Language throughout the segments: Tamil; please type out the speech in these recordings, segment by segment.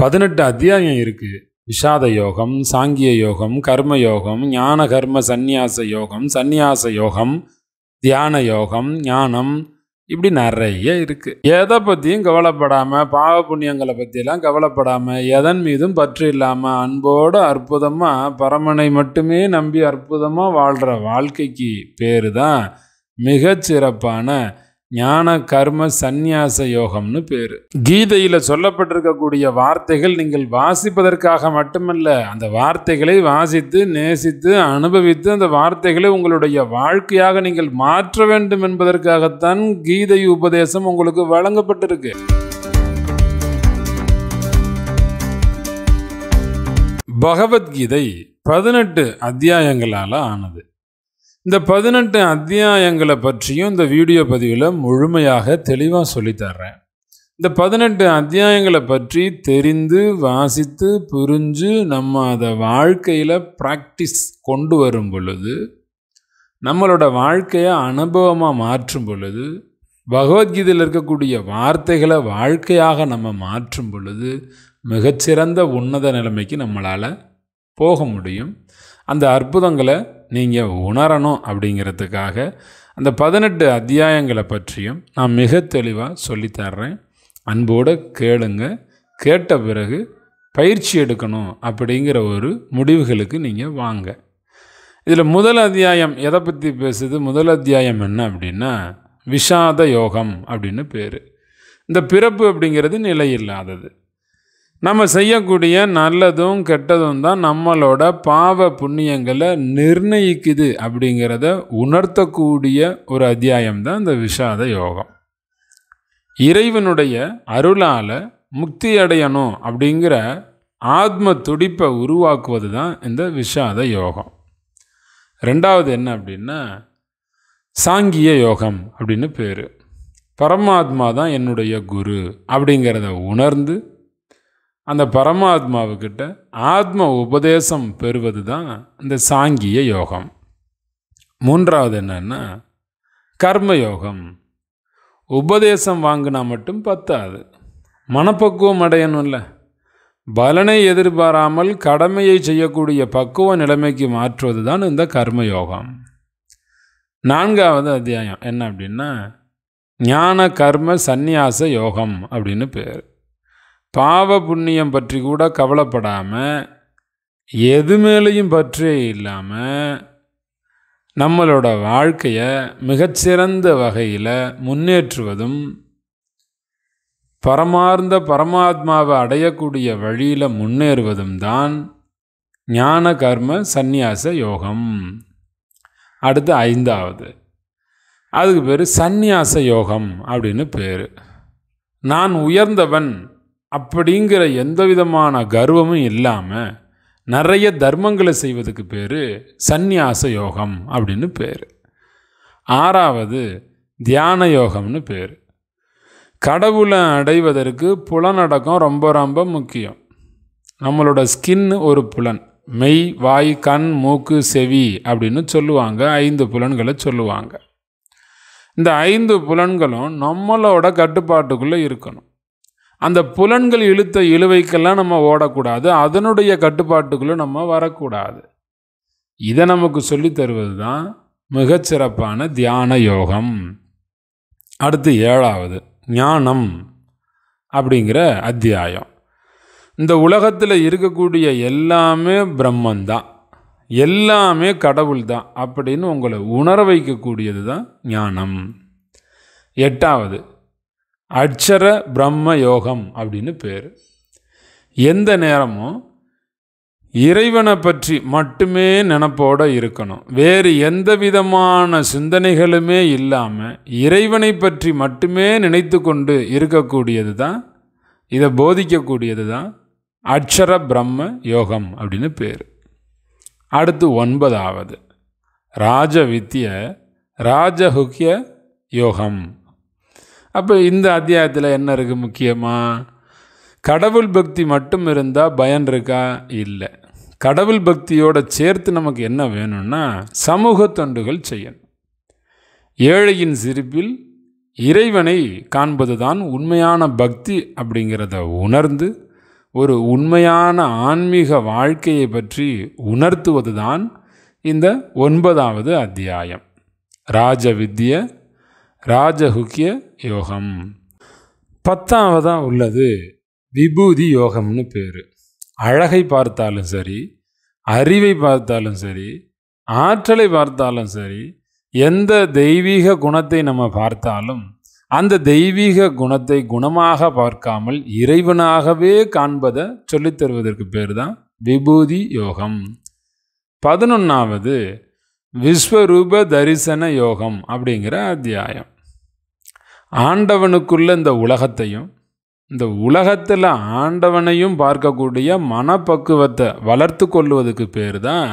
பதினெட்டு அத்தியாயம் இருக்குது விஷாத யோகம் சாங்கிய யோகம் கர்ம யோகம் ஞான கர்ம சந்நியாச யோகம் சந்நியாச யோகம் தியான யோகம் ஞானம் இப்படி நிறைய இருக்குது எதை பற்றியும் கவலைப்படாமல் பாவ புண்ணியங்களை பற்றியெல்லாம் கவலைப்படாமல் எதன் மீதும் பற்று இல்லாமல் அன்போடு அற்புதமாக பரமனை மட்டுமே நம்பி அற்புதமாக வாழ்கிற வாழ்க்கைக்கு பேர் தான் மிகச்சிறப்பான ஞான கர்ம சந்நியாச யோகம்னு பேர் கீதையில் சொல்லப்பட்டிருக்கக்கூடிய வார்த்தைகள் நீங்கள் வாசிப்பதற்காக மட்டுமல்ல அந்த வார்த்தைகளை வாசித்து நேசித்து அனுபவித்து அந்த வார்த்தைகளை உங்களுடைய வாழ்க்கையாக நீங்கள் மாற்ற வேண்டும் என்பதற்காகத்தான் கீதை உபதேசம் உங்களுக்கு வழங்கப்பட்டிருக்கு பகவத்கீதை பதினெட்டு அத்தியாயங்களால் ஆனது இந்த பதினெட்டு அத்தியாயங்களை பற்றியும் இந்த வீடியோ பதிவில் முழுமையாக தெளிவாக சொல்லித்தர்றேன் இந்த பதினெட்டு அத்தியாயங்களை பற்றி தெரிந்து வாசித்து புரிஞ்சு நம்ம அதை வாழ்க்கையில் ப்ராக்டிஸ் கொண்டு வரும் பொழுது நம்மளோட வாழ்க்கையை அனுபவமாக மாற்றும் பொழுது பகவத்கீதையில் இருக்கக்கூடிய வார்த்தைகளை வாழ்க்கையாக நம்ம மாற்றும் பொழுது மிகச்சிறந்த உன்னத நிலைமைக்கு நம்மளால் போக முடியும் அந்த அற்புதங்களை நீங்கள் உணரணும் அப்படிங்கிறதுக்காக அந்த பதினெட்டு அத்தியாயங்களை பற்றியும் நான் மிக தெளிவாக சொல்லித்தர்றேன் அன்போடு கேளுங்க கேட்ட பிறகு பயிற்சி எடுக்கணும் அப்படிங்கிற ஒரு முடிவுகளுக்கு நீங்கள் வாங்க இதில் முதல் அத்தியாயம் எதை பற்றி பேசுது முதல் அத்தியாயம் என்ன அப்படின்னா விஷாத யோகம் அப்படின்னு பேர் இந்த பிறப்பு அப்படிங்கிறது நிலை இல்லாதது நம்ம செய்யக்கூடிய நல்லதும் கெட்டதும் தான் நம்மளோட பாவ புண்ணியங்களை நிர்ணயிக்குது அப்படிங்கிறத உணர்த்தக்கூடிய ஒரு அத்தியாயம் தான் இந்த விஷாத யோகம் இறைவனுடைய அருளால் முக்தி அடையணும் அப்படிங்கிற ஆத்ம துடிப்பை உருவாக்குவது தான் இந்த விஷாத யோகம் ரெண்டாவது என்ன அப்படின்னா சாங்கிய யோகம் அப்படின்னு பேர் பரமாத்மா தான் என்னுடைய குரு அப்படிங்கிறத உணர்ந்து அந்த பரமாத்மாவுக்கிட்ட ஆத்ம உபதேசம் பெறுவது தான் இந்த சாங்கிய யோகம் மூன்றாவது என்னென்னா கர்மயோகம் உபதேசம் வாங்கினா மட்டும் பத்தாது மனப்பக்குவம் அடையணும்ல பலனை எதிர்பாராமல் கடமையை செய்யக்கூடிய பக்குவ நிலைமைக்கு மாற்றுவது தான் இந்த கர்மயோகம் நான்காவது அத்தியாயம் என்ன அப்படின்னா ஞான கர்ம சந்நியாச யோகம் அப்படின்னு பேர் பாவ புண்ணியம் பற்றி கூட கவலைப்படாமல் எது மேலேயும் பற்றே இல்லாமல் நம்மளோட வாழ்க்கையை மிகச்சிறந்த வகையில் முன்னேற்றுவதும் பரமார்ந்த பரமாத்மாவை அடையக்கூடிய வழியில் முன்னேறுவதும் தான் ஞான கர்ம சந்நியாச யோகம் அடுத்து ஐந்தாவது அதுக்கு பேர் சந்நியாச யோகம் அப்படின்னு பேர் நான் உயர்ந்தவன் அப்படிங்கிற எந்த விதமான கர்வமும் இல்லாமல் நிறைய தர்மங்களை செய்வதுக்கு பேர் சந்நியாச யோகம் அப்படின்னு பேர் ஆறாவது தியான யோகம்னு பேர் கடவுளை அடைவதற்கு புலனடக்கம் ரொம்ப ரொம்ப முக்கியம் நம்மளோட ஸ்கின் ஒரு புலன் மெய் வாய் கண் மூக்கு செவி அப்படின்னு சொல்லுவாங்க ஐந்து புலன்களை சொல்லுவாங்க இந்த ஐந்து புலன்களும் நம்மளோட கட்டுப்பாட்டுக்குள்ளே இருக்கணும் அந்த புலன்கள் இழுத்த இழுவைக்கெல்லாம் நம்ம ஓடக்கூடாது அதனுடைய கட்டுப்பாட்டுக்குள்ளே நம்ம வரக்கூடாது இதை நமக்கு சொல்லி தருவது தான் மிகச்சிறப்பான தியான யோகம் அடுத்து ஏழாவது ஞானம் அப்படிங்கிற அத்தியாயம் இந்த உலகத்தில் இருக்கக்கூடிய எல்லாமே பிரம்மந்தான் எல்லாமே கடவுள் தான் அப்படின்னு உங்களை உணர வைக்கக்கூடியது தான் ஞானம் எட்டாவது அட்சர பிரம்ம யோகம் அப்படின்னு பேர் எந்த நேரமும் இறைவனை பற்றி மட்டுமே நினப்போட இருக்கணும் வேறு எந்த விதமான சிந்தனைகளுமே இல்லாமல் இறைவனை பற்றி மட்டுமே நினைத்து கொண்டு இருக்கக்கூடியது தான் இதை போதிக்கக்கூடியது தான் அட்சர பிரம்ம யோகம் அப்படின்னு பேர் அடுத்து ஒன்பதாவது ராஜ வித்திய ராஜஹுக்கிய யோகம் அப்போ இந்த அத்தியாயத்தில் என்ன இருக்குது முக்கியமாக கடவுள் பக்தி மட்டும் இருந்தால் பயன் இருக்கா இல்லை கடவுள் பக்தியோடு சேர்த்து நமக்கு என்ன வேணும்னா சமூக தொண்டுகள் செய்யணும் ஏழையின் சிரிப்பில் இறைவனை காண்பது தான் உண்மையான பக்தி அப்படிங்கிறத உணர்ந்து ஒரு உண்மையான ஆன்மீக வாழ்க்கையை பற்றி உணர்த்துவது தான் இந்த ஒன்பதாவது அத்தியாயம் ராஜ வித்ய ராஜகுக்கிய யோகம் பத்தாவதாக உள்ளது விபூதி யோகம்னு பேர் அழகை பார்த்தாலும் சரி அறிவை பார்த்தாலும் சரி ஆற்றலை பார்த்தாலும் சரி எந்த தெய்வீக குணத்தை நம்ம பார்த்தாலும் அந்த தெய்வீக குணத்தை குணமாக பார்க்காமல் இறைவனாகவே காண்பதை சொல்லித்தருவதற்கு பேர் தான் விபூதி யோகம் பதினொன்றாவது விஸ்வரூப தரிசன யோகம் அப்படிங்கிற அத்தியாயம் ஆண்டவனுக்குள்ள இந்த உலகத்தையும் இந்த உலகத்தில் ஆண்டவனையும் பார்க்கக்கூடிய மனப்பக்குவத்தை வளர்த்து கொள்வதுக்கு பேர் தான்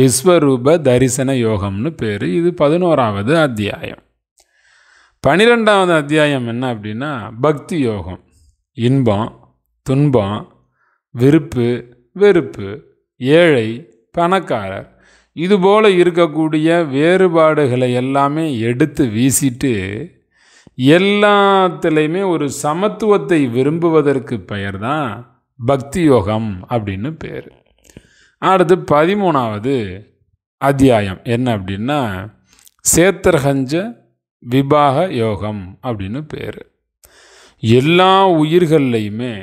விஸ்வரூப தரிசன யோகம்னு பேர் இது பதினோராவது அத்தியாயம் பனிரெண்டாவது அத்தியாயம் என்ன அப்படின்னா பக்தி யோகம் இன்பம் துன்பம் விருப்பு வெறுப்பு ஏழை பணக்காரர் இதுபோல் இருக்கக்கூடிய வேறுபாடுகளை எல்லாமே எடுத்து வீசிட்டு எல்லாத்துலேயுமே ஒரு சமத்துவத்தை விரும்புவதற்கு பெயர் தான் பக்தி யோகம் அப்படின்னு பேர் அடுத்து பதிமூணாவது அத்தியாயம் என்ன அப்படின்னா சேத்திரஹஞ்ச விபாக யோகம் அப்படின்னு பேர் எல்லா உயிர்கள்லையுமே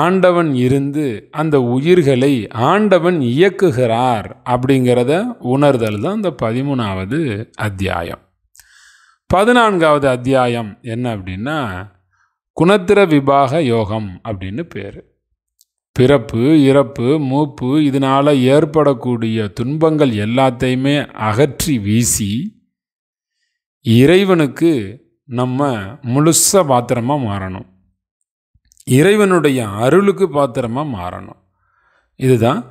ஆண்டவன் இருந்து அந்த உயிர்களை ஆண்டவன் இயக்குகிறார் அப்படிங்கிறத உணர்தல் தான் இந்த பதிமூணாவது அத்தியாயம் பதினான்காவது அத்தியாயம் என்ன அப்படின்னா குணத்திர விபாக யோகம் அப்படின்னு பேர் பிறப்பு இறப்பு மூப்பு இதனால் ஏற்படக்கூடிய துன்பங்கள் எல்லாத்தையுமே அகற்றி வீசி இறைவனுக்கு நம்ம முழுச பாத்திரமாக மாறணும் இறைவனுடைய அருளுக்கு பாத்திரமாக மாறணும் இதுதான்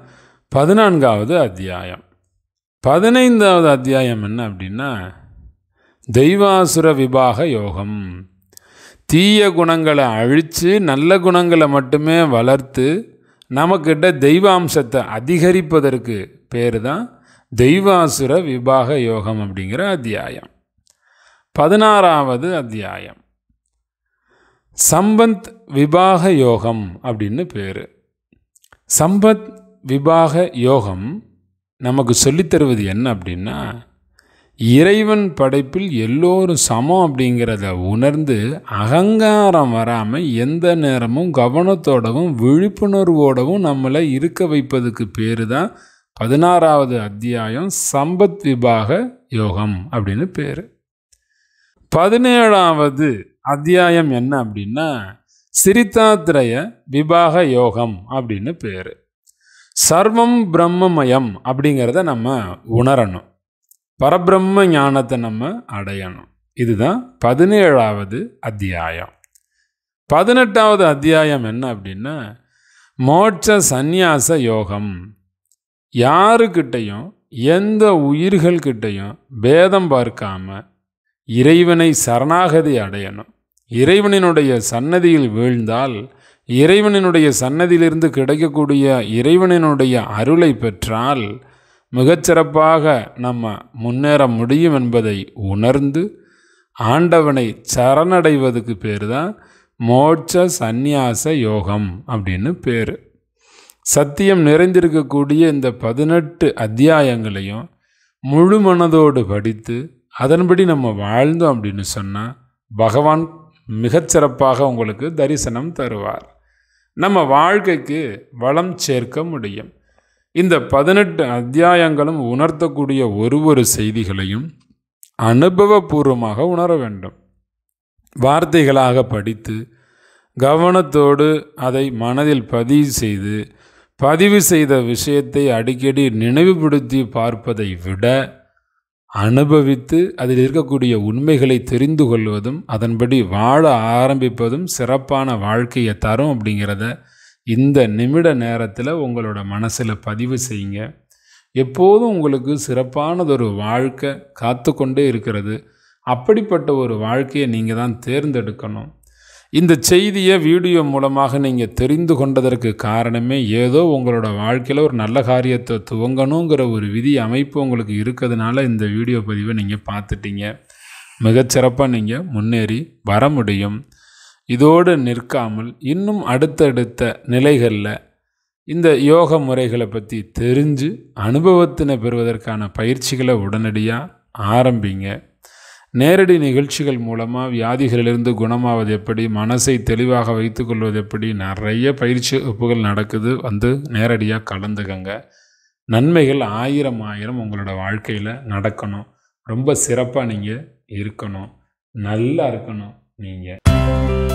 பதினான்காவது அத்தியாயம் பதினைந்தாவது அத்தியாயம் என்ன அப்படின்னா தெய்வாசுர விபாக யோகம் தீய குணங்களை அழித்து நல்ல குணங்களை மட்டுமே வளர்த்து நமக்கிட்ட தெய்வாம்சத்தை அதிகரிப்பதற்கு பேர் தான் தெய்வாசுர விபாக யோகம் அப்படிங்கிற அத்தியாயம் பதினாறாவது அத்தியாயம் சம்பத் விபாக யோகம் அப்படின்னு பேர் சம்பத் விபாக யோகம் நமக்கு சொல்லித்தருவது என்ன அப்படின்னா இறைவன் படைப்பில் எல்லோரும் சமம் அப்படிங்கிறத உணர்ந்து அகங்காரம் வராமல் எந்த நேரமும் கவனத்தோடவும் விழிப்புணர்வோடவும் நம்மளை இருக்க வைப்பதுக்கு பேர் தான் பதினாறாவது அத்தியாயம் சம்பத் விபாக யோகம் அப்படின்னு பேர் பதினேழாவது அத்தியாயம் என்ன அப்படின்னா சிரித்தாத்திரைய விபாக யோகம் அப்படின்னு பேர் சர்வம் பிரம்மமயம் அப்படிங்கிறத நம்ம உணரணும் பரபிரம்ம ஞானத்தை நம்ம அடையணும் இதுதான் பதினேழாவது அத்தியாயம் பதினெட்டாவது அத்தியாயம் என்ன அப்படின்னா மோட்ச சந்நியாச யோகம் யாருக்கிட்டையும் எந்த உயிர்கள்கிட்டையும் பேதம் பார்க்காம இறைவனை சரணாகதி அடையணும் இறைவனினுடைய சன்னதியில் வீழ்ந்தால் இறைவனினுடைய சன்னதியிலிருந்து கிடைக்கக்கூடிய இறைவனினுடைய அருளை பெற்றால் மிகச்சிறப்பாக நம்ம முன்னேற முடியும் என்பதை உணர்ந்து ஆண்டவனை சரணடைவதுக்கு பேர் தான் மோட்ச சந்நியாச யோகம் அப்படின்னு பேர் சத்தியம் நிறைந்திருக்கக்கூடிய இந்த பதினெட்டு அத்தியாயங்களையும் முழு மனதோடு படித்து அதன்படி நம்ம வாழ்ந்தோம் அப்படின்னு சொன்னால் பகவான் மிகச்சிறப்பாக உங்களுக்கு தரிசனம் தருவார் நம்ம வாழ்க்கைக்கு வளம் சேர்க்க முடியும் இந்த பதினெட்டு அத்தியாயங்களும் உணர்த்தக்கூடிய ஒரு ஒரு செய்திகளையும் அனுபவபூர்வமாக உணர வேண்டும் வார்த்தைகளாக படித்து கவனத்தோடு அதை மனதில் பதிவு செய்து பதிவு செய்த விஷயத்தை அடிக்கடி நினைவுபடுத்தி பார்ப்பதை விட அனுபவித்து அதில் இருக்கக்கூடிய உண்மைகளை தெரிந்து கொள்வதும் அதன்படி வாழ ஆரம்பிப்பதும் சிறப்பான வாழ்க்கையை தரும் அப்படிங்கிறத இந்த நிமிட நேரத்தில் உங்களோட மனசில் பதிவு செய்யுங்க எப்போதும் உங்களுக்கு சிறப்பானதொரு வாழ்க்கை காத்து கொண்டே இருக்கிறது அப்படிப்பட்ட ஒரு வாழ்க்கையை நீங்கள் தான் தேர்ந்தெடுக்கணும் இந்த செய்தியை வீடியோ மூலமாக நீங்கள் தெரிந்து கொண்டதற்கு காரணமே ஏதோ உங்களோட வாழ்க்கையில் ஒரு நல்ல காரியத்தை துவங்கணுங்கிற ஒரு விதி அமைப்பு உங்களுக்கு இருக்கிறதுனால இந்த வீடியோ பதிவை நீங்கள் பார்த்துட்டீங்க மிகச்சிறப்பாக நீங்கள் முன்னேறி வர முடியும் இதோடு நிற்காமல் இன்னும் அடுத்தடுத்த நிலைகளில் இந்த யோக முறைகளை பற்றி தெரிஞ்சு அனுபவத்தினை பெறுவதற்கான பயிற்சிகளை உடனடியாக ஆரம்பிங்க நேரடி நிகழ்ச்சிகள் மூலமாக வியாதிகளிலிருந்து குணமாவது எப்படி மனசை தெளிவாக வைத்துக்கொள்வது எப்படி நிறைய பயிற்சி வகுப்புகள் நடக்குது வந்து நேரடியாக கலந்துக்கங்க நன்மைகள் ஆயிரம் ஆயிரம் உங்களோட வாழ்க்கையில் நடக்கணும் ரொம்ப சிறப்பாக நீங்கள் இருக்கணும் நல்லா இருக்கணும் நீங்கள்